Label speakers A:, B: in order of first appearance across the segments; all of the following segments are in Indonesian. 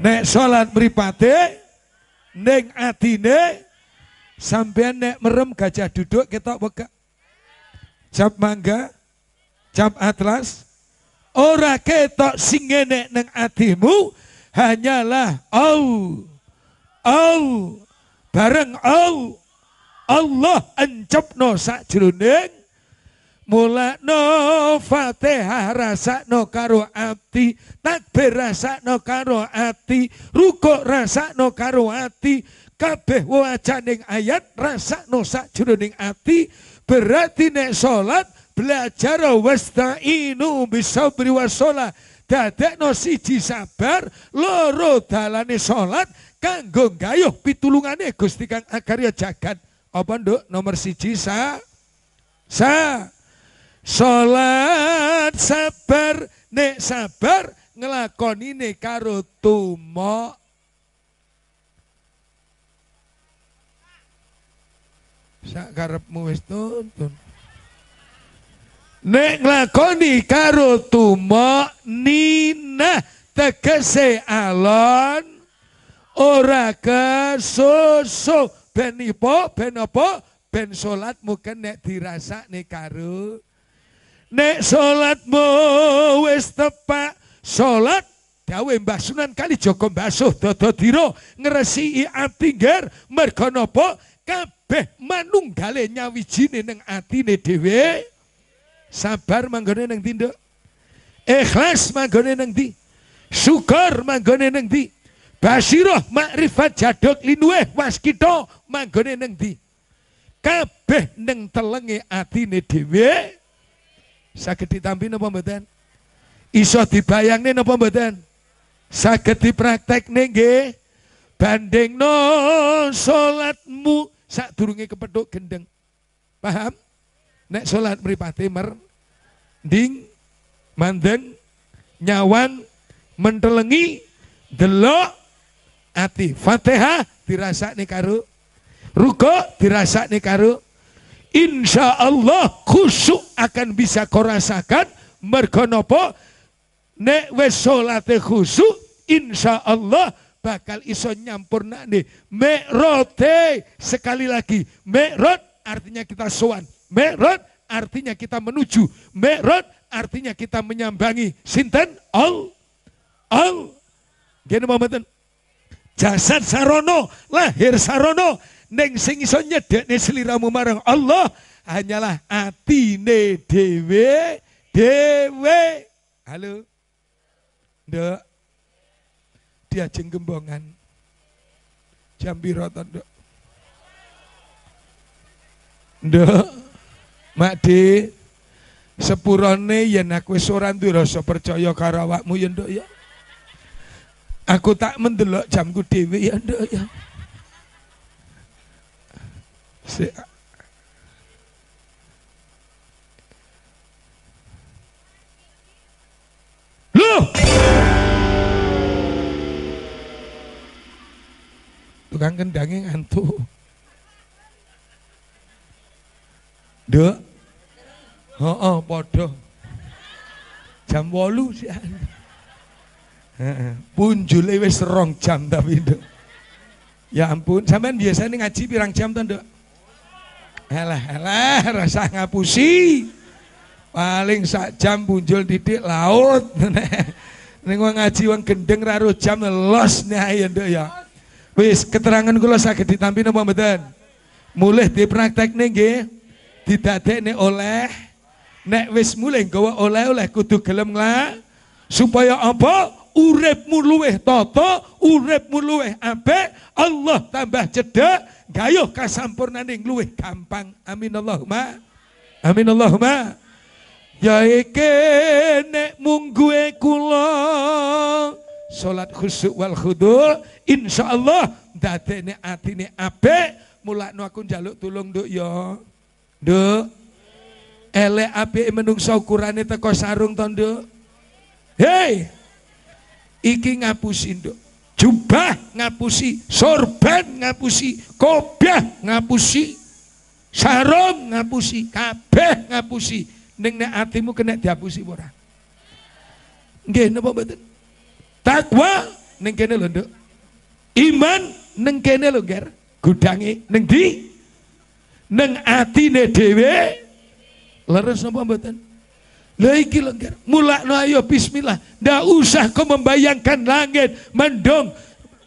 A: Nek sholat neng ati atine sampean nek merem gajah duduk kita buka. Cap mangga, cap atlas, ora ketok sing enek neng atimu hanyalah au au bareng au Allah encapno sajroning Mula no fatihah rasa no karo ati, takbir rasa no karo ati, ruko rasa no karo ati, kabeh wajaning ayat rasa no sajroning ati, berarti nek sholat belajar wasta inu bisa wasta'inu bisabri dadak no siji sabar loro dalane sholat kanggo gayuh pitulungane Gusti Kang Akarya jagat apa nduk nomor siji sa sa Salat sabar nek sabar ngelakoni karo tumok sak karepmu wis tuntun nek nglakoni karo nina tegese alon ora kesusu ben ipo ben apa ben salatmu kenek dirasakne karo nek salatmu wis tepak sholat dawe Mbah Sunan Kali Joko Mbasuh Dodo ngerasi ngresiki atinggar merkonopo kabeh manunggale nyawijine neng atine dewe sabar manggone neng ndi ikhlas manggone neng di syukur manggone neng di basiroh makrifat jaduk linuweh waskito manggone neng di kabeh neng telenge atine dewe Saged ditampi napa mboten? Iso dibayangne napa mboten? Saged dipraktekne nggih. Bandingno salatmu sadurunge kepethuk gendeng. Paham? Nek salat mripate mer ding mandeng nyawan mentelengi delok ati Fatihah dirasakne karo ruko dirasakne karo insya Allah khusuk akan bisa kau rasakan merkonopo nek wes solate khusuk insya Allah bakal iso nyampurna nih merote sekali lagi merot artinya kita sowan merot artinya kita menuju merot artinya kita menyambangi sinten all all gini momenten jasad sarono lahir sarono Neng sing iso nyedekne seliramu marang Allah hanyalah atine dewe dewe. Halo. Nduk. Diajeng gembongan. Jam rotan, to, Nduk? Nduk. Mak De, sepurane yen aku wis ora duwe rasa percaya karo awakmu ya nduk ya. Aku tak mendelok jamku dhewe ya nduk ya. Se... Tukang kendangnya ngantuk. Duh. Oh, oh, bodoh, Jam walu sih. punjul punjule wis jam tapi, itu. Ya ampun, sampean biasanya ngaji pirang jam tuh, Elah, elah, rasa ngapusi. Paling sak jam punjul titik laut. Neng wong ngaji wong gendeng raruh jam los nih ayat nduk ya. Wis keterangan kula sakit ditampi napa mboten? Mulih dipraktekne nggih. Didadekne oleh nek wis mulih gawa oleh-oleh kudu gelem lah supaya apa? Uripmu luweh tata, uripmu luweh apik, Allah tambah cedek gayuh kasampurnaning luwih kampang, Amin Allahumma. Amin Allahumma. Ya iki nek mungguhe kula salat khusyuk wal khudul insyaallah dadene atine apik mulakno aku jaluk tulung nduk ya. Nduk. Elek apike menungso ukurane teko sarung to nduk. Hei. Iki ngapusi nduk jubah ngapusi, sorban ngapusi, kopiah ngapusi, sarung ngapusi, kabeh ngapusi. Ning neng atimu kena diapusi ora? Nggih napa mboten? Takwa neng kene lho, Nduk. Iman neng kene lho, Ger. Gudange ning di Ning atine dhewe. Leres napa mboten? Lagi lenggar. Mula no ayo bismillah. Dah usah kau membayangkan langit. Mendong.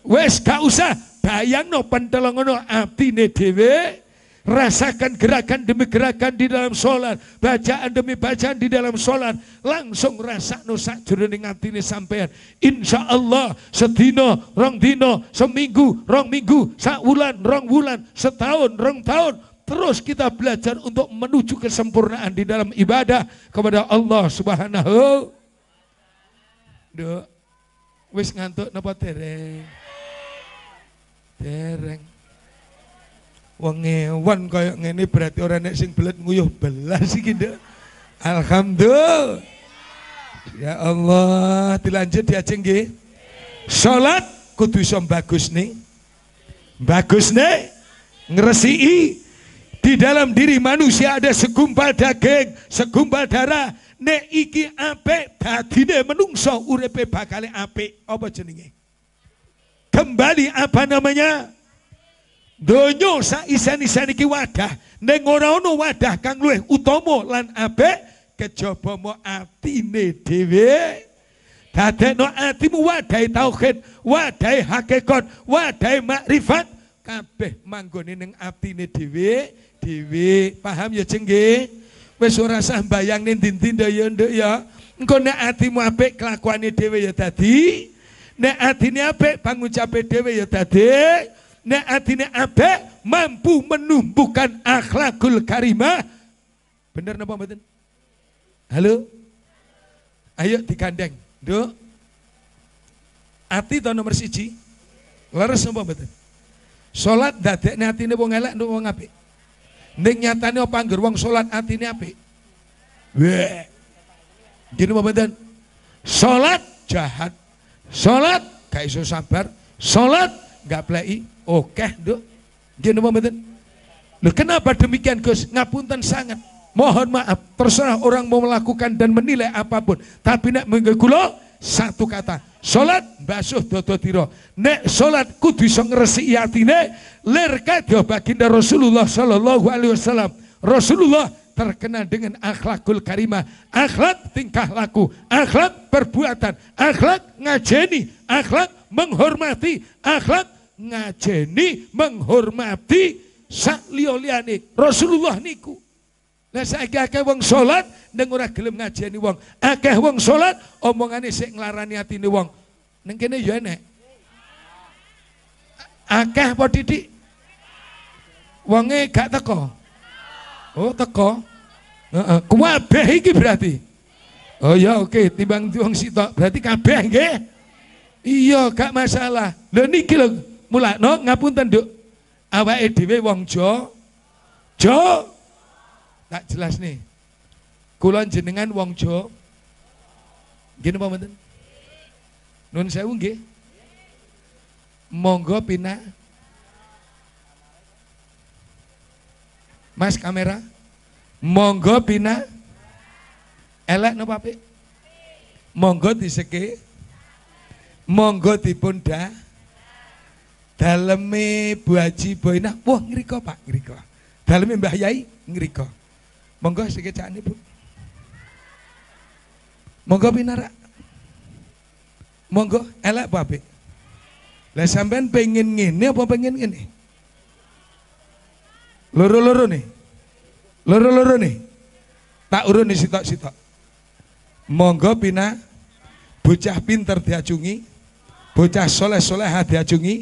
A: Wes gak usah. Bayang no no api dewe. Rasakan gerakan demi gerakan di dalam sholat. Bacaan demi bacaan di dalam sholat. Langsung rasa no sakjuruning ini sampean. Insya Allah sedino, rong dino, seminggu, rong minggu, sak wulan, rong wulan, setahun, rong tahun, terus kita belajar untuk menuju kesempurnaan di dalam ibadah kepada Allah Subhanahu Do, Wis ngantuk napa tereng? Tereng. Wong ewan kaya ngene berarti ora nek sing belet nguyuh belas iki, Nduk. Alhamdulillah. Ya Allah, dilanjut diajeng nggih. Salat kudu iso bagus nih. Bagus nih. Ngresiki di dalam diri manusia ada segumpal daging, segumpal darah. Nek iki tak dadine menungso urepe bakale ape, Apa jenenge? Kembali apa namanya? Donyo sa isan-isan iki wadah. neng ora ono wadah kang luh utomo lan ape, kejopo mo atine dhewe. no atimu wadai tauhid, wadai hakikat, wadai makrifat kabeh manggone ning atine dhewe dewi Paham ya jeng Wis ora sah mbayangne dinti-dinti ya nduk ya. Engko nek atimu apik kelakuane dewi ya tadi? Nek ape bangun cape dewi ya tadi? Nek atine ape ya mampu menumbuhkan akhlakul karimah. Bener napa mboten? Halo? Ayo dikandeng, Nduk. Ati to nomor siji. Leres napa mboten? Salat dadekne atine wong elek nduk wong apik. Ning nyatane apa anggar wong salat atine apik? Weh. Jadi mboten. Salat jahat. Salat gak iso sabar. Salat gak pleki. Oke, Nduk. Jadi mboten. Lo kenapa demikian, Gus? Ngapunten sangat. Mohon maaf, terserah orang mau melakukan dan menilai apapun. Tapi nak menggegulok, satu kata, Salat basuh dodo tiro. Nek salat kudu iso ngresiki atine lir kadya baginda Rasulullah sallallahu alaihi wasallam. Rasulullah terkenal dengan akhlakul karimah, akhlak tingkah laku, akhlak perbuatan, akhlak ngajeni, akhlak menghormati, akhlak ngajeni, menghormati sak Rasulullah niku lah saiki akeh wong salat ning ora gelem ngajeni wong. Akeh wong salat omongane sik nglarani atine wong. Ning kene ya enek. Akeh apa titik? Wonge gak teko. Oh teko. Heeh. Uh iki berarti. Oh ya oke, okay. timbang wong sitok. Berarti kabeh nggih. Iya, gak masalah. Lho niki lho mulakno ngapunten, Nduk. Awake dhewe wong Jo. Jo tak jelas nih. Kulon jenengan wong Jo. Gini apa bener? Nun saya ungi, Monggo pina. Mas kamera. Monggo pina. Elek no papi, Monggo diseke. Monggo di dah. Daleme buaji boina, Wah ngriko Pak, ngriko. Daleme Mbah Yai ngriko. Monggo sedikit cani pun, Monggo pinara. Monggo elek babi, Lah sampean pengen ngene apa pengin ngene? Loro-loro nih. Loro-loro nih. Tak urun nih sitok-sitok. Monggo pina bocah pinter diajungi, bocah soleh-soleh diajungi,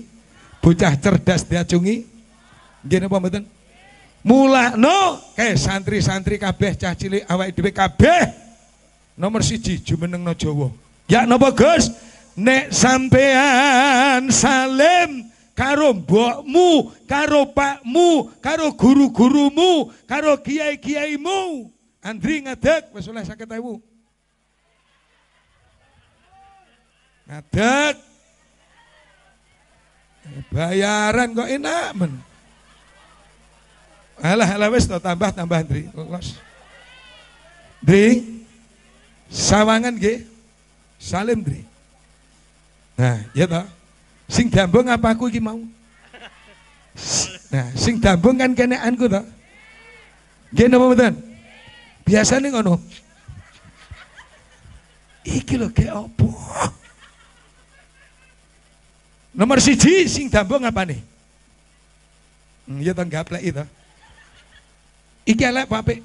A: bocah cerdas diajungi. Gini apa mboten? Mula no ke santri-santri kabeh cah cilik awak dhewe kabeh nomor siji no Jawa ya napa Gus nek sampean salim karo mbokmu karo pakmu karo guru-gurumu karo kiai-kiaimu Andri ngadeg wis oleh 50000 ngadeg bayaran kok enak men Alah, alah wis to tambah tambah Dri. Los. Dri. Sawangan nggih. Salim Dri. Nah, ya toh. Sing dambung apa aku iki mau? Nah, sing dambung kan keneanku toh. Nggih napa mboten? Biasane ngono. Iki lho ke opo? Nomor siji sing dambung apa nih? Hmm, ya toh gaplek itu. Iki elek apa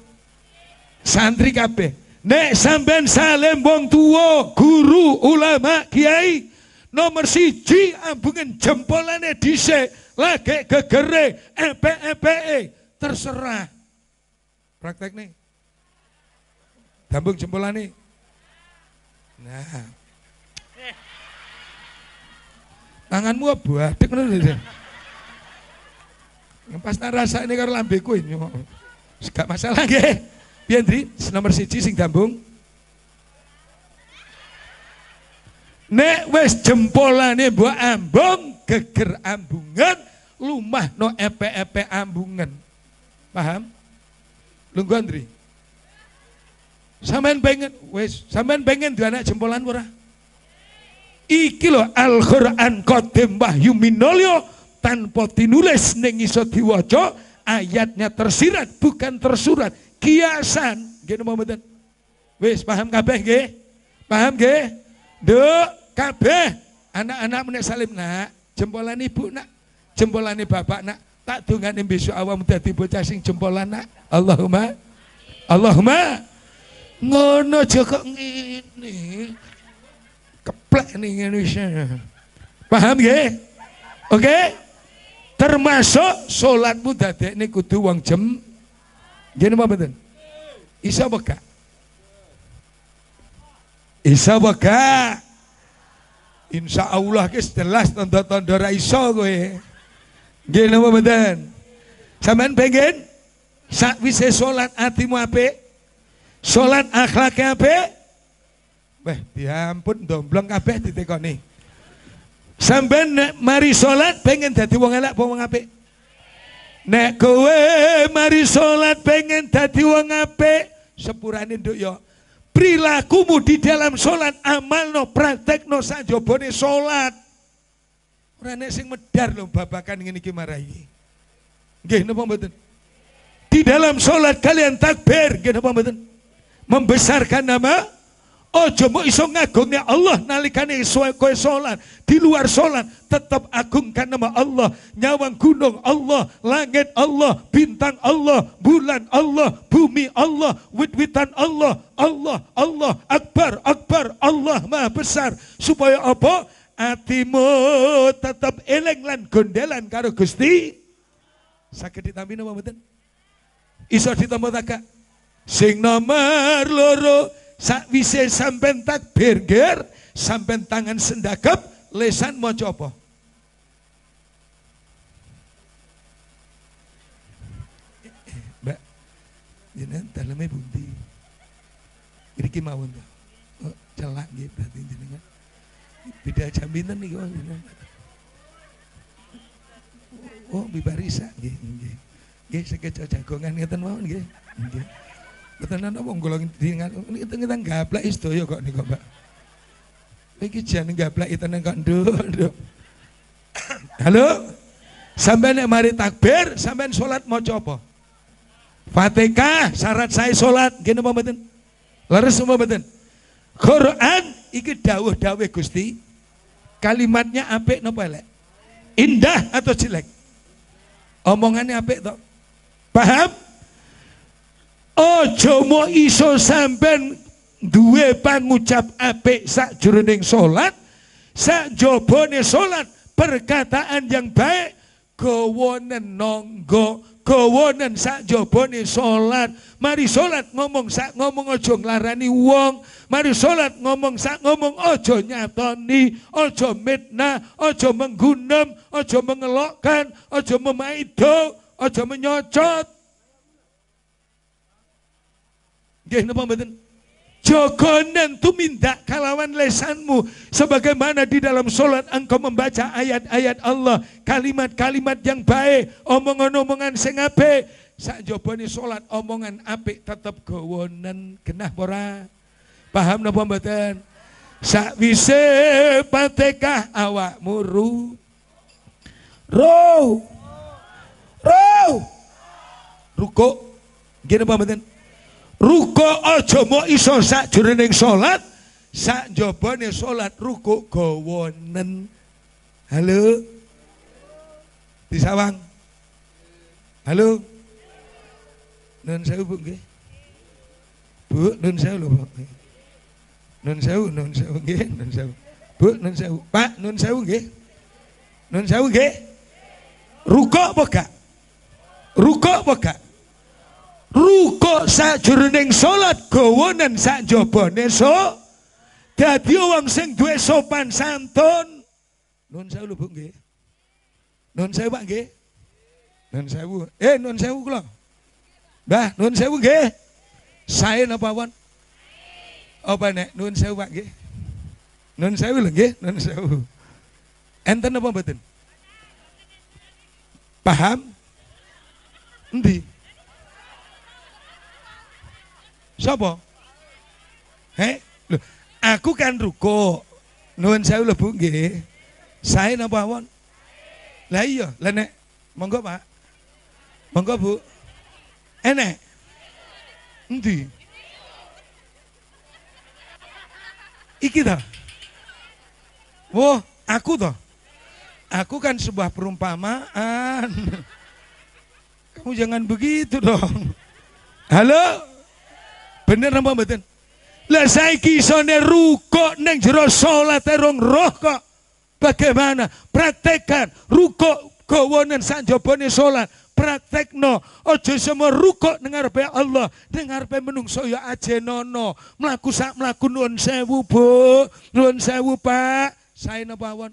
A: Santri kabeh. Nek sampean salem wong tuwa, guru, ulama, kiai, nomor siji ambungan jempolane dhisik, lagi gegere, epe-epe, terserah. Praktek nih. Dambung jempolannya, Nah. Tanganmu buah, dek ngono lho. Pas tak ini karena lambeku ini Gak masalah nggih. Piye, Ndri? Nomor siji sing dambung. Nek wis jempolane mbok ambung, geger ambungan, lumah no epe-epe ambungan. Paham? Lungguh Andri. Sampean pengen, wis, sampean pengen dua anak jempolan ora? Iki lho Al-Qur'an qadim mbah minolyo tanpa tinulis ning iso diwaca ayatnya tersirat bukan tersurat kiasan gini mau betul wis paham kabeh nggih paham nggih Do, kabeh anak-anak menek salim nak jempolan ibu nak jempolan bapak nak tak dungane besok awam udah bocah sing jempolan nak Allahumma Allahumma ngono joko ini, keplek nih Indonesia. paham nggih oke okay? termasuk salatmu ini kudu wang jem nggih napa mboten isa beka isa beka Insya Allah kes jelas tanda-tanda raiso gue, gini apa betul? mboten? pengen? pengen bisa sholat atimu apa? sholat akhlaknya apa? Weh, diampun domblong kabeh nih? Sampai nek mari sholat pengen jadi wong elak wong apik? Nek kowe mari sholat pengen jadi wong apik, Sepurani duk yo. Perilakumu di dalam sholat no praktek no sajobone sholat. Ora nek sing medar lho babakan ngene iki marahi. Nggih napa mboten? Di dalam sholat kalian takbir, nggih napa mboten? Membesarkan nama Ojo mau iso ya Allah nalikane kue sholat. di luar sholat tetap agungkan nama Allah, nyawang gunung Allah, langit Allah, bintang Allah, bulan Allah, bumi Allah, wit-witan Allah, Allah, Allah, akbar, akbar, Allah Maha Besar. Supaya apa? Atimu tetap eleng lan gondelan karo Gusti. Sakit ditambahin apa betul? Iso ditambah tak Sing nomor loro sak sakwise sampean takbir ger sampean tangan sendakep lesan mau coba Mbak ini dalamnya bunti. Ini mau to. Oh, celak gitu, berarti jenengan. Beda jaminan nih, wong ini.
B: Oh, bibarisa
A: gitu, gitu. Nggih sekeca jagongan ngeten mawon gitu. Nggih tenan apa golongan itu kita kita gaplek istoyo kok nih kok mbak iki jangan gaplek tenan kok nduk duduk. halo sampai nek mari takbir sampai sholat mau coba Fatihah syarat saya sholat gini mau beten, laris semua beten. Quran iki dawuh dawuh Gusti kalimatnya ape napa elek indah atau jelek omongannya ape toh paham Ojo mok iso sampean duwe pangucap apik solat salat, sakjabane salat perkataan yang baik gawa nenangga, gawa nen sakjabane salat. Mari salat ngomong sak ngomong ojo nglarani wong. Mari salat ngomong sak ngomong ojo nyatoni, ojo mitnah, ojo menggunem, ojo mengelokkan, ojo memaido, ojo menyocot. Gih napa mboten? Jogonan tumindak kalawan lesanmu Sebagaimana di dalam sholat engkau membaca ayat-ayat Allah Kalimat-kalimat yang baik Omongan-omongan sing apik Sak jobone sholat omongan apik tetap gawonan genah ora Paham napa mboten? Sakwise patekah awakmu ru Ro roh, Ruko. Gini apa mboten? Ruko aja mau iso jurening sholat sak jabane sholat Ruko gawonen. Halo. Disawang. Halo. Nun saya Bu nggih. Bu nun saya lho Pak. Nun saya nun sewu nggih, nun saya Bu nun saya Pak nun saya ge Nun saya ge Ruko apa Ruko apa Ruko rukuk jurning salat gawanan sak jabane so dadi wong sing duwe sopan santun nun sewu Bu nggih nun sewu Pak nggih nun sewu eh nun sewu kula Mbah nun sewu nggih sae napa won apa nek nun sewu Pak nggih nun sewu lho nggih nun sewu enten apa mboten paham endi siapa He? Loh, aku kan ruko. Nuwun saya udah Bu saya Sae napa awon? Lah iya, lah nek monggo Pak. Monggo Bu. Enek. Endi? Iki ta? Wah, aku toh. Aku kan sebuah perumpamaan. Kamu jangan begitu dong. Halo? Bener apa mboten? Lah saiki isone ruko ning jero salat terong roh kok. Bagaimana? Praktekkan ruko gawonen sanjabane salat. praktekno aja semua ruko dengar ngarepe Allah dengar ngarepe menungso ya nono melaku sak melaku nuan sewu Bu nuan sewu Pak sae napa nge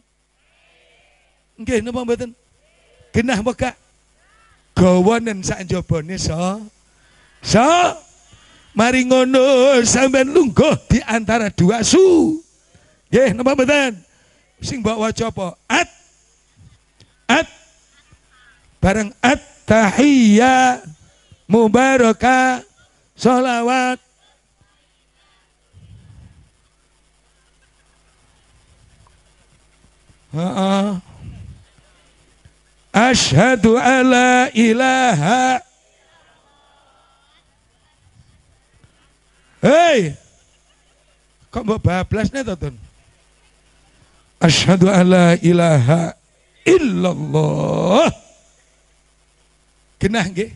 A: nggih napa mboten genah mekak gawonen sak so so mari ngono sampean lungguh di antara dua su nggih napa mboten sing mbok waca apa at at bareng at tahiyya mubarakah sholawat Ashadu ala ilaha Hei, kok mau bablas nih tonton? Asyhadu alla ilaha illallah. Kenah nggih?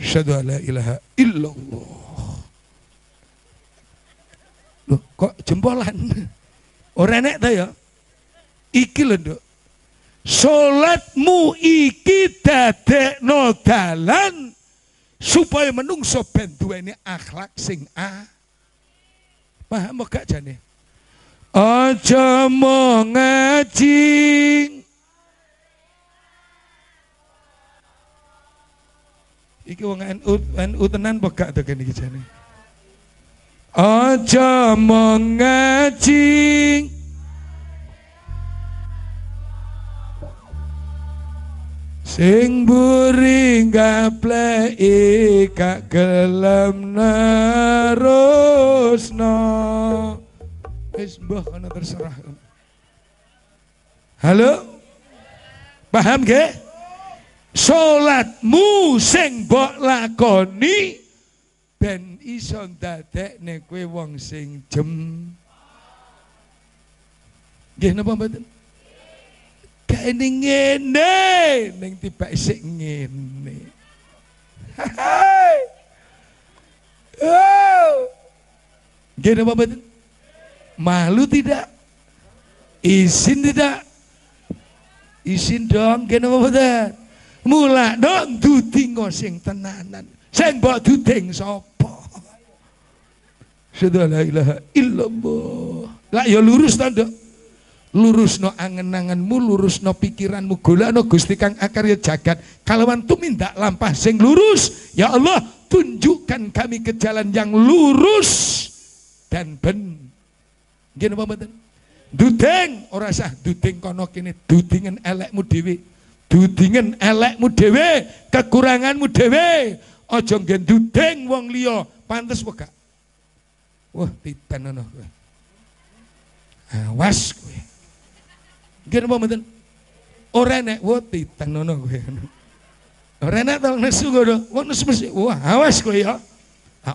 A: Asyhadu alla ilaha illallah. Loh, kok jempolan? orang enak ta ya? Iki lho, Nduk. Salatmu iki dadekno dalan supaya menungso ben duweni akhlak sing a paham gak jane aja mau ngaji iki wong NU NU tenan apa gak to iki jane aja mau ngaji Sing buri gapleki kak gelem narusno Wis mbah ana terserah. Halo? Paham gak? Salatmu sing mbok lakoni ben iso ndadekne kowe wong sing jem. Nggih napa mboten? ini ngene ning tiba isik ngene Oh. Gini apa betul? Malu tidak? Izin tidak? Izin dong, gini apa betul? Mula dong duding sing tenanan. Sing mbok duding sapa? Sudah la ilaha illallah. Lah ya lurus tanda. Lurus no angen-angenmu no pikiranmu gula no Gusti kang akar ya jagat Kalau mantu minta lampah sing lurus ya Allah tunjukkan kami ke jalan yang lurus dan ben Gini apa betul? duding ora sah duding kono kini, dudingen elekmu dewi, dudingen elekmu dewi, kekuranganmu dewi. Ojo gen duding wong liyo, pantes buka. wah titan ana awas kowe Gini apa mboten? Oh, orang nek wo titang nono gue. Orang tahu to nesu dong. Wong nesu mesti wah awas gue ya.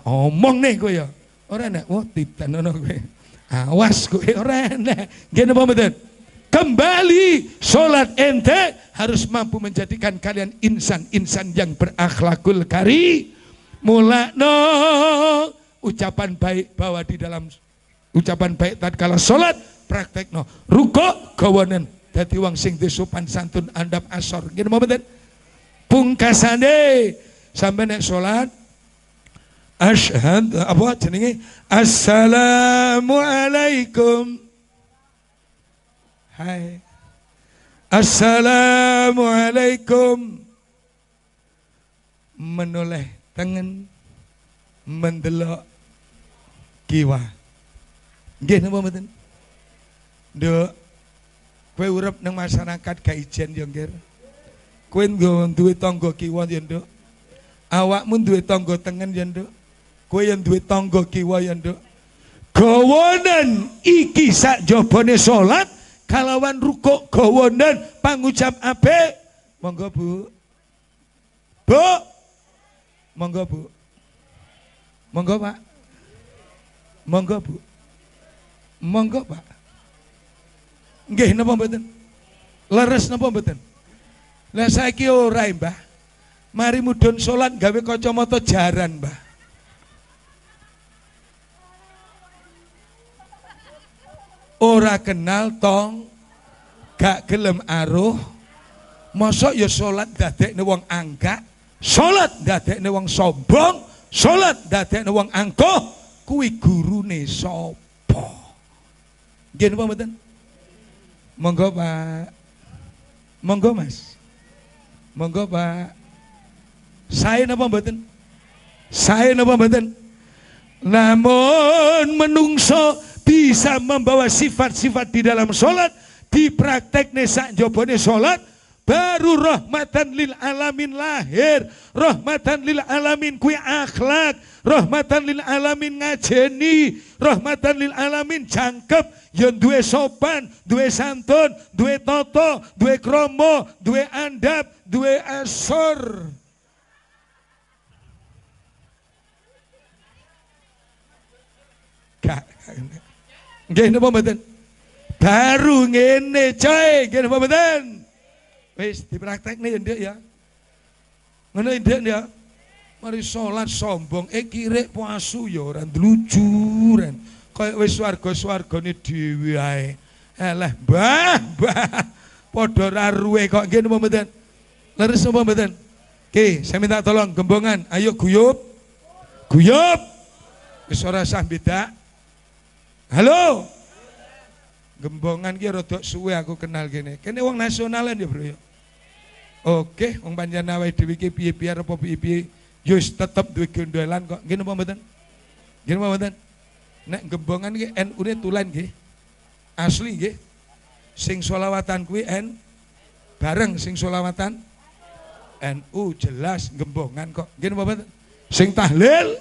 A: omong nih gue ya. Orang oh, nek wo titang nono gue. Awas gue orang nek. Gini apa Kembali sholat ente harus mampu menjadikan kalian insan-insan yang berakhlakul kari. Mula no ucapan baik bawa di dalam ucapan baik tatkala sholat Praktek no Ruko kawanan dadi wong sing disupan santun andap asor. Ngene mau mboten? Pungkasane sampai nek salat asyhad apa jenenge assalamualaikum hai assalamualaikum menoleh tangan mendelok kiwa nggih napa mboten Nduk. Kowe urip nang masyarakat gak ijen yo, Ngger. Kowe duwe tangga kiwa yo, awak Awakmu duwe tangga tengen yo, Nduk. Kowe yo duwe kiwa yo, Nduk. iki sak jabone salat kalawan rukuk gawonan pangucap apik. Monggo Bu. Bu. Monggo Bu. Monggo Pak. Monggo Bu. Monggo Pak. Nggih napa mboten? Leres napa mboten? Lah saiki ora, Mbah. Mari mudhun salat gawe kacamata jaran, Mbah. Ora kenal tong gak gelem aruh. Mosok ya salat dadekne wong anggak, salat dadekne wong sombong, salat dadekne wong angkuh, kuwi gurune sapa? Nggih napa mboten? Monggo Pak. Monggo Mas. Monggo Pak. Saya napa mboten? Saya napa mboten? Namun menungso bisa membawa sifat-sifat di dalam sholat, di praktek nesak jobone sholat, baru rahmatan lil alamin lahir rahmatan lil alamin kui akhlak rahmatan lil alamin ngajeni rahmatan lil alamin jangkep yang duwe sopan duwe santun duwe toto duwe kromo duwe andap duwe asor gak nggih baru ngene coy nggih napa Wis dipraktek nih ndek ya. Ngene ndek ya. Mari sholat sombong, eh kirek puasu ya ora dluju ren. Kayak wis swarga-swargane dhewe ae. Eleh, Mbah, Mbah. Padha ra ruwe kok nggih napa mboten? Leres napa mboten? Oke, saya minta tolong gembongan, ayo guyup. Guyup. Wis ora sah beda. Halo. Gembongan ki rodok suwe aku kenal kene. Kene wong nasionalan e, ya, Bro ya. Oke, wong panjenengan awake dhewe iki piye-piye apa piye-piye ya wis tetep duwe gondolan kok. Nggih napa mboten? Nggih napa mboten? Nek gembongan iki NU-ne tulen nggih. Asli nggih. Sing solawatan kuwi N bareng sing solawatan NU jelas gembongan kok. Nggih napa mboten? Sing tahlil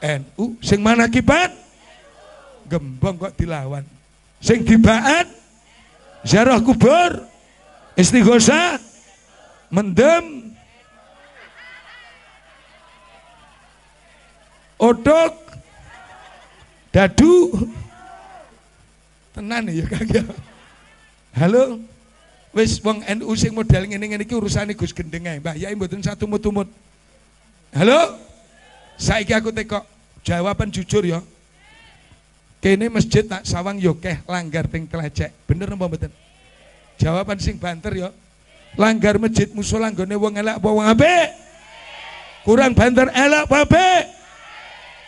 A: NU, sing mana kibat? gembong kok dilawan. Sing dibaat? ziarah kubur istighosa mendem odok dadu tenan ya Kang ya halo wis wong NU sing model ngene-ngene iki urusane Gus Gendeng ae Mbah Yai mboten satu mutumut halo saiki aku tekok jawaban jujur ya kene masjid tak sawang yo keh langgar ping telajek bener apa mboten jawaban sing banter ya Langgar masjid musola nggone wong elek apa wong apik? Kurang banter elak apa apik?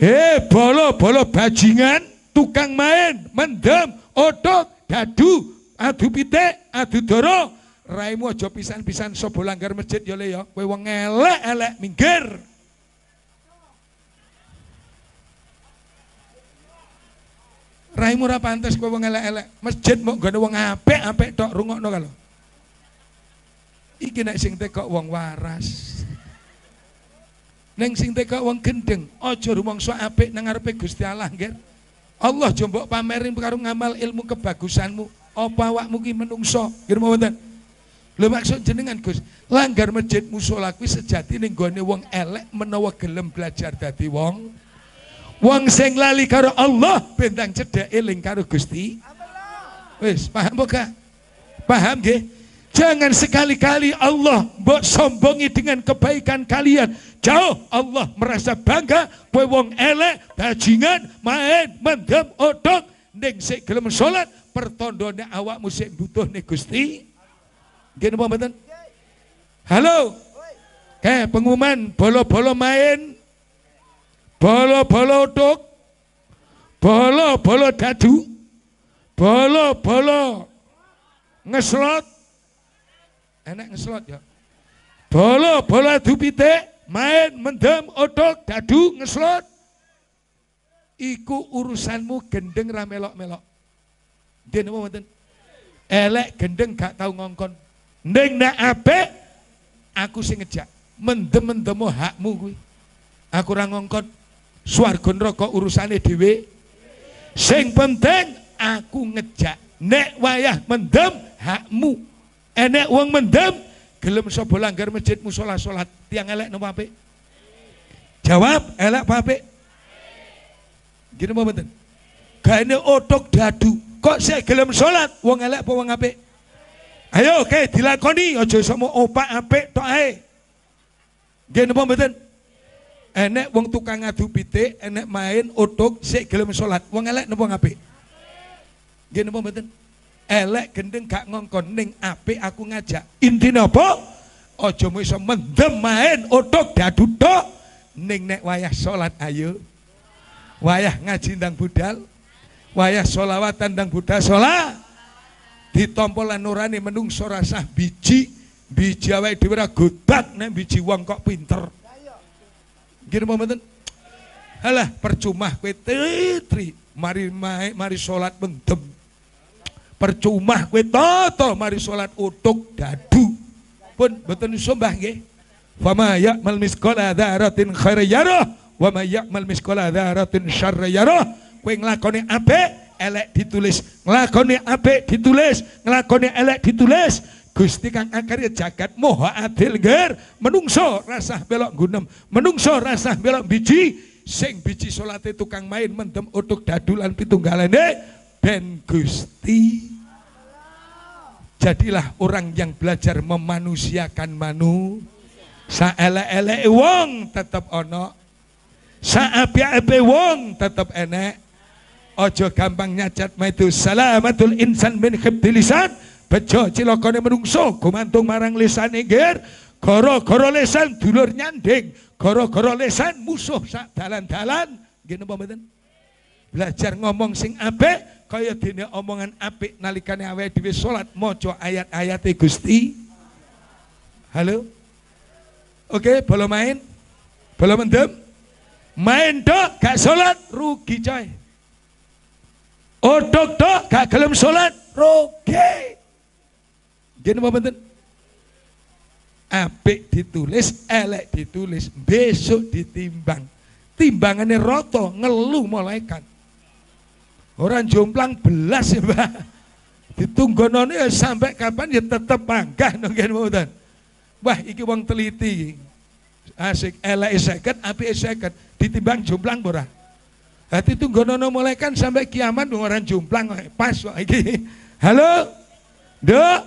A: Eh, bolo-bolo bajingan, tukang main, mendem, odok dadu, adu pitik, adu doro, raimu aja pisan-pisan sobo langgar masjid yole ya, ya. Kowe wong elek-elek minggir. Raimu ora pantes kowe wong elek-elek. Masjid mok gane wong apik-apik tok rungokno kalau. Iki nek sing tekok wong waras. Neng sing tekok wong gendeng, aja rumangsa apik nang ngarepe Gusti Allah, nggih. Allah jombok pamerin karo ngamal ilmu kebagusanmu. Apa awakmu ki menungso? Nggih mboten? Lho maksud jenengan Gus, langgar masjid musolakwi kuwi sejati ning gone wong elek menawa gelem belajar dadi wong. Wong sing lali karo Allah bentang cedek, eling karo Gusti. Wis, paham apa Paham nggih? Jangan sekali-kali Allah sombongi dengan kebaikan kalian. Jauh Allah merasa bangga, kowe wong elek, bajingan, main, mendem, odok, ning sik gelem salat, pertandane awakmu sik butuh ne Gusti. Nggih napa mboten? Halo. Oke, pengumuman bolo-bolo main. Bolo-bolo odok. Bolo-bolo dadu. Bolo-bolo ngeslot enak ngeslot ya. Bola bola dupite main mendem odok dadu ngeslot. Iku urusanmu gendeng ramelok melok dia Dene wonten. Elek gendeng gak tau ngongkon. Neng nak ape? aku sing ngejak. mendem mendemu hakmu gue, Aku orang ngongkon swarga kok urusannya diwe, Sing penting aku ngejak. Nek wayah mendem hakmu enek wong mendem gelem sobo langgar masjid musola solat, tiang elek no pape jawab elek pape gini mau otok dadu kok saya gelem solat, wong elek apa wong ape ayo oke okay, dilakoni ojo sama opa ape tok ae gini mau betul enek wong tukang ngadu pite enek main otok saya gelem solat, wong elek no apik gini mau betul elek gendeng gak ngongkon ning apik aku ngajak intine apa aja mung iso mendem main dadu dadutok ning nek wayah salat ayo wayah ngaji ndang budal wayah solawatan ndang budal sholat di lan nurani menungso rasah biji biji awake dhewe ora godak nek biji wong kok pinter nggih mau mboten halah percuma kowe tri mari mari salat mendem Percuma kowe toto mari salat utuk dadu. Pun betul sumbah nggih. Wa ma ya'mal misqala dzaratin khairan wama wa ma ya'mal misqala dzaratin syarran yarah. Kowe nglakoni apik elek ditulis, nglakoni apik ditulis, nglakoni elek ditulis. Gusti kang akarya jagat moha adil ger menungso rasa belok gunem menungso rasa belok biji sing biji solat itu kang main mendem utuk dadulan pitunggalane eh. ben Gusti Jadilah orang yang belajar memanusiakan manu. Saele-ele wong tetap ono. Saabi-abi wong tetap enek. Ojo gampang nyacat maitu. Salamatul insan min khibdilisan. Bejo cilokone menungso. kumantung marang lisan ingir. Goro-goro lesan dulur nyanding. Goro-goro lesan musuh sak dalan-dalan. Gini apa belajar ngomong sing apik kaya dene omongan apik nalikane awake dhewe salat maca ayat ayat Gusti. Halo? Oke, belum main. belum mendem. Main tok gak salat rugi coy. Odok dok gak gelem salat rugi. Gini apa mboten? Apik ditulis, elek ditulis, besok ditimbang. Timbangannya roto, ngeluh malaikat. Orang jomplang belas ya Mbak. Ditunggono ya eh, sampai kapan ya tetep bangga nungguin mboten. Wah iki wong teliti. Asik elek seket, api seket. Ditimbang jomplang murah Hati tunggono mulai kan sampai kiamat orang jomplang pas kok iki. Halo? Dok?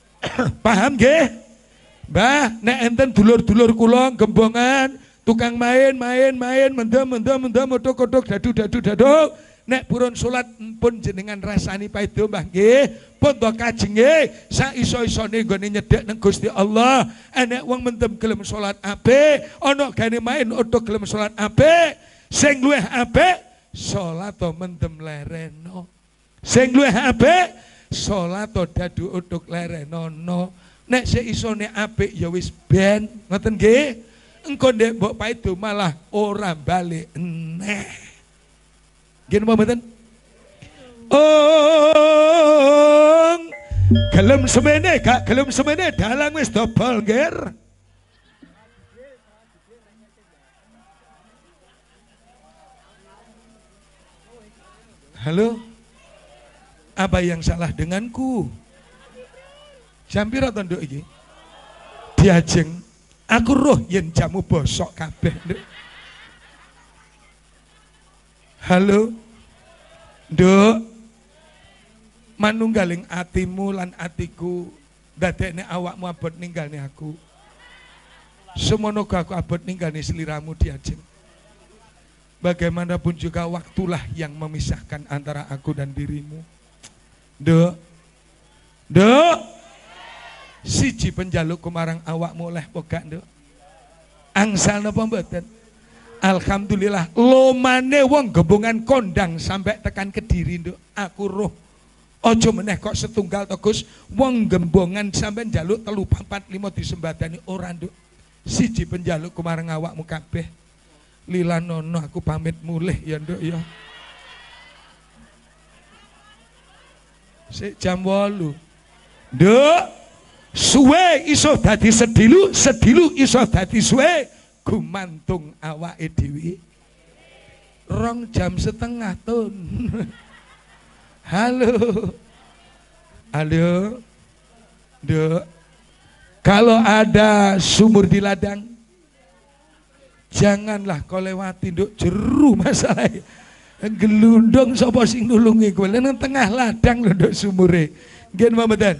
A: Paham nggih? Mbah, nek enten dulur-dulur kulong, gembongan, tukang main, main, main, mendem, mendem, mendem, otok-otok, dadu, dadu, dadu, dadu Nek purun sulat pun jenengan rasani paido mbah nggih. Pun kajeng kajenge sa iso-isone nggone nyedhek nang Gusti Allah. Enek wong mentem gelem sulat apik, ana gane main odo gelem sulat apik. Sing luweh apik sholat to mentem lereno. Sing luweh apik sholat to dadu utuk lereno. No. Nek sik isone apik ya wis ben. Ngoten nggih. Engko ndek mbok malah orang bali eneh. Gen apa mboten? Ong gelem semene kak, gelem semene dalang wis dobol ger Halo? Apa yang salah denganku? Sampira to nduk Diajeng. Aku roh yen jamu bosok kabeh Halo? Do, manunggaling atimu lan atiku dadekne awakmu abot ninggalne aku. Semono aku abot ninggalne seliramu diajeng. Bagaimanapun juga waktulah yang memisahkan antara aku dan dirimu. Do, do, Siji penjaluk kemarang awakmu oleh pokak do, Angsal no pembetan. Alhamdulillah lomane wong gebungan kondang sampai tekan ke nduk aku roh Ojo meneh kok setunggal tokus, wong gembongan sampai jaluk telu papat lima disembadani orang nduk. Siji penjaluk kumareng awakmu lila nono aku pamit mulih ya nduk ya. si jam walu, Nduk, suwe iso dadi sedilu, sedilu iso dadi suwe gumantung awak Edwi, rong jam setengah ton halo halo Duk. Kalau ada sumur di ladang, janganlah kau lewati duk jeru masalah Gelundung sopo sing nulungi kowe nang tengah ladang lho nduk sumure. Nggih mboten.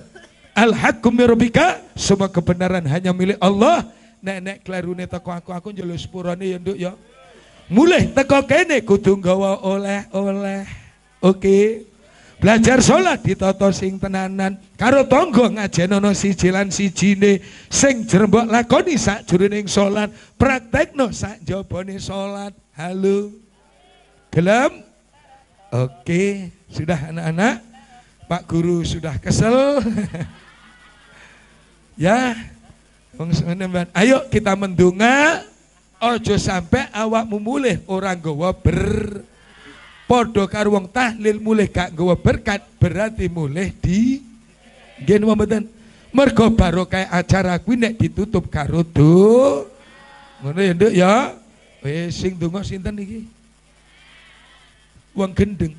A: Al hakum rabbika, semua kebenaran hanya milik Allah nenek klerune teko aku aku njaluk sepurane ya nduk ya. Mulih teko kene kudu nggawa oleh-oleh. Oke. belajar Belajar sholat toto sing tenanan karo tonggo ngajen si jilan si jine sing jerembok lakoni sak sholat. Praktek no sak jobone sholat. Halo. Gelem? Oke, sudah anak-anak? Pak guru sudah kesel. ya, Ayo kita mendunga ojo sampai awak memulih orang gawa ber podo karo wong tahlil mulih gak gawa berkat berarti mulih di gen Medan, mergo kayak acara kuwi nek ditutup karo do ngono ya nduk ya wis eh, sing donga sinten iki wong gendeng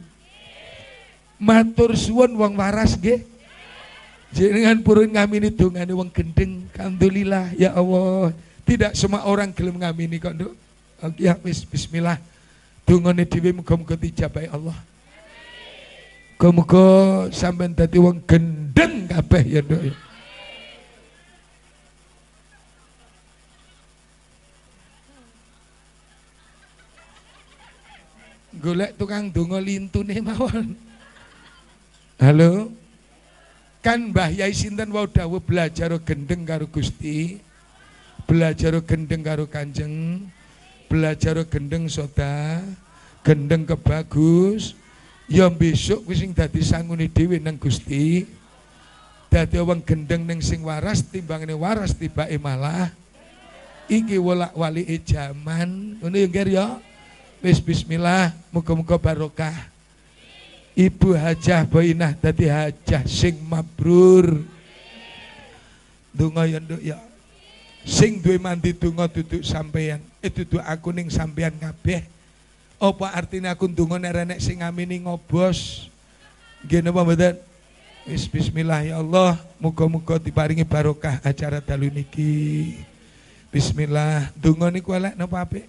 A: matur suwun wong waras nggih Jangan purun ngamini dongane wong gendeng. Alhamdulillah ya Allah. Tidak semua orang gelem ngamini kok, Nduk. Ya wis bismillah. Dungane dhewe muga-muga dijabahi Allah. Muga-muga sampai dadi wong gendeng kabeh ya, Nduk. Ya. golek tukang donga lintune mawon. Halo. Kan Mbah Yai sinten wau dawuh belajar gendeng karo Gusti, belajar gendeng karo Kanjeng, belajar gendeng soda, gendeng kebagus. Ya besok kuwi sing dadi sangune dhewe nang Gusti. Dadi wong gendeng neng sing waras timbangane waras tiba malah iki wala wali zaman ngono ya ya wis bismillah muga-muga barokah Ibu Hajah Boinah tadi Hajah sing mabrur. Donga ya nduk ya. Sing duwe mandi donga duduk sampeyan, eh duduk aku ning sampeyan kabeh. Apa artinya aku ndonga nek renek sing amini ngobos? Nggih napa mboten? Wis bismillah ya Allah, muga-muga diparingi barokah acara dalu niki. Bismillah, donga niku elek napa apik?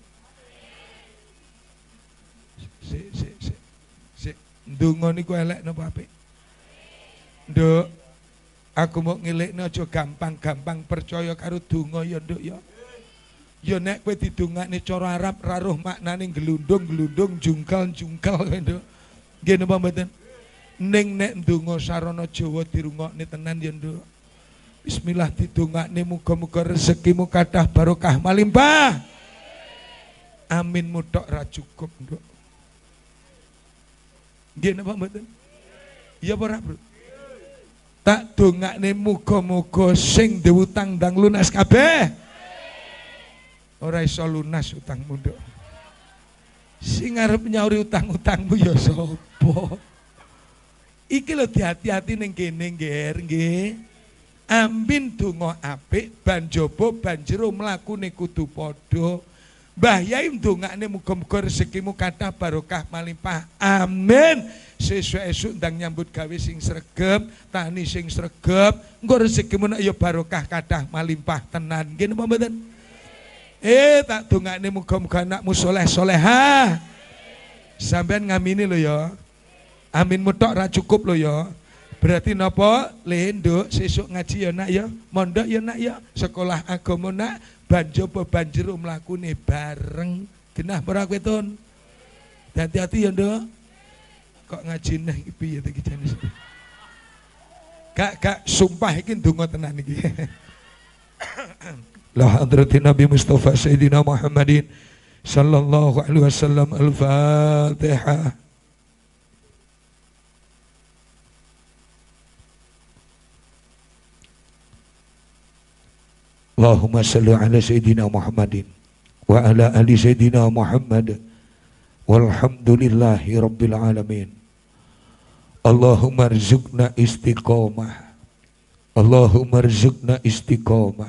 A: Sik sik ni niku elek napa apik? Nduk, aku mau ngilek aja gampang-gampang percaya karo donga ya nduk ya. Ya nek kowe didongakne cara Arab raruh maknane glundung-glundung jungkal-jungkal kowe nduk. Nggih napa mboten? Ning nek ndonga sarana Jawa dirungokne tenan ya nduk. Bismillah didongakne muga-muga rezekimu kathah barokah malimpah. Amin mutok ra cukup nduk. Dia napa mboten? Iya apa Bro? Tak dongakne muga-muga sing duwe utang ndang lunas kabeh. Ora iso lunas utangmu, Nduk. Sing arep nyauri utang-utangmu ya sapa? Iki lho hati hati ning kene ngger, nggih. Amin donga apik, banjobo banjero mlakune kudu padha. Mbah Yai ndongakne muga-muga rezekimu kathah barokah malimpah. Amin. Sesuk-esuk ndang nyambut gawe sing sregep, tani sing sregep, engko rezekimu nek ya barokah kathah malimpah tenan. Nggih napa mboten? Eh tak dongakne muga-muga anakmu soleh-solehah. Sampeyan ngamini lho ya. Amin mutok ra cukup lho ya. Berarti nopo, Lenduk sesuk ngaji ya nak ya, mondok ya nak ya, sekolah agama nak, Banjopo banjir melakukan bareng genah ora kowe Hati-hati ya doh Kok ngaji neh ibu ya tadi jenis Gak gak sumpah ikin ndonga tenan iki. La hadratin Nabi Mustafa Sayyidina Muhammadin sallallahu alaihi wasallam al-Fatihah. اللهم صل على سيدنا محمد وعلى آل سيدنا محمد والحمد لله رب العالمين اللهم ارزقنا استقامة اللهم ارزقنا استقامة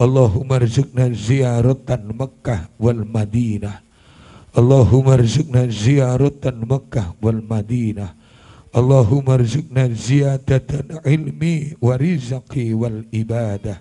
A: اللهم ارزقنا زيارة مكة والمدينة اللهم ارزقنا زيارة مكة والمدينة اللهم ارزقنا زيادة علمي ورزقي والعباده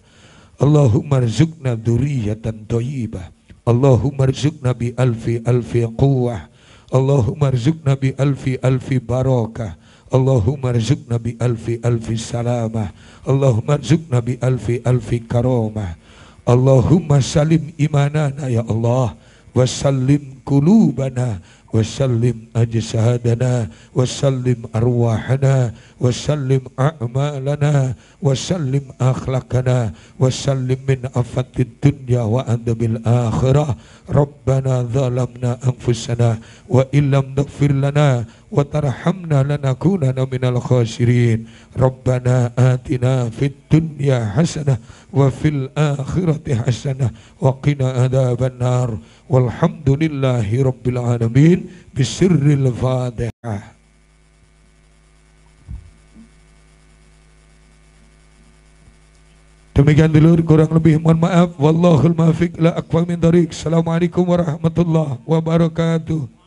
A: Allahumma rizukna duriyatan toyibah Allahumma rizukna bi alfi alfi quwah Allahumma rizukna bi alfi alfi barokah Allahumma rizukna bi alfi alfi salamah Allahumma rizukna bi alfi alfi karomah Allahumma salim imanana ya Allah wa salim kulubana وسلم أجسادنا وسلم أرواحنا وسلم أعمالنا وسلم أخلاقنا وسلم من أفات الدنيا وأدب الآخرة ربنا ظلمنا أنفسنا وإن لم تغفر لنا وترحمنا لنكونن من الخاسرين ربنا آتنا في الدنيا حسنة وفي الآخرة حسنة وقنا عذاب النار والحمد لله رب العالمين بسر الفاتحة Demikian dulur kurang lebih mohon maaf wallahul muwaffiq la aqwam min thariq. Assalamualaikum warahmatullahi wabarakatuh.